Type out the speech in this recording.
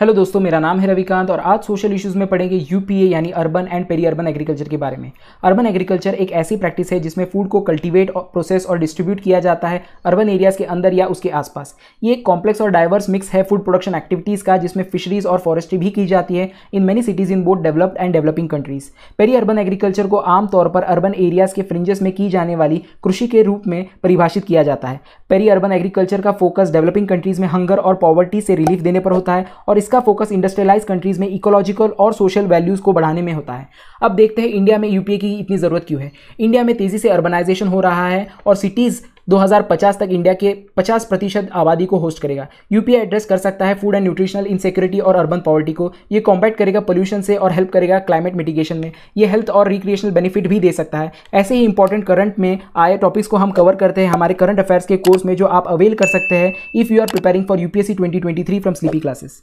hello दोस्तों मेरा नाम है रविकांत और आज सोशल इश्यूज़ में पढ़ेंगे यूपीए यानी urban and peri urban agriculture के बारे में अर्बन एग्रीकल्चर एक ऐसी प्रैक्टिस है जिसमें फूड को कल्टीवेट प्रोसेस और डिस्ट्रीब्यूट किया जाता है अर्बन एरियाज़ के अंदर या उसके आसपास ये एक कॉम्प्लेक्स और डाइवर्स मिक्स है फूड प्रोडक्शन एक्टिविटीज़ का जिसमें फिशरीज और फॉरेस्ट्री भी की जाती है in many cities in both developed and developing countries peri urban agriculture को आमतौर पर अर्बन एरियाज़ के फ्रिंजेस में की जाने वाली कृषि के रूप में परिभाषित किया जाता है पेरी अर्बन एग्रीकल्चर का फोकस डेवलपिंग कंट्रीज़ में हंगर और पॉवर्टी से रिलीफ देने पर होता है और इसका फोकस इंडस्ट्रियलाइज कंट्रीज़ में इकोलॉजिकल और सोशल वैल्यूज़ को बढ़ाने में होता है अब देखते हैं इंडिया में यूपीए की इतनी ज़रूरत क्यों है इंडिया में तेज़ी से अर्बनाइजेशन हो रहा है और सिटीज़ 2050 तक इंडिया के 50 प्रतिशत आबादी को होस्ट करेगा यूपीए एड्रेस कर सकता है फूड एंड न्यूट्रिशनल इनसिक्योरिटी और अर्बन पॉवर्टी को ये कॉम्बैट करेगा पोल्यूशन से और हेल्प करेगा क्लाइमेट मिटिगेशन में ये हेल्थ और रिक्रिएशनल बेनिफिट भी दे सकता है ऐसे ही इंपॉर्टेंट करंट में आए टॉपिक्स को हम कवर करते हैं हमारे करंट अफेयर्स के कोर्स में जो आप अवेल कर सकते हैं if you are preparing for UPSC three from sleepy classes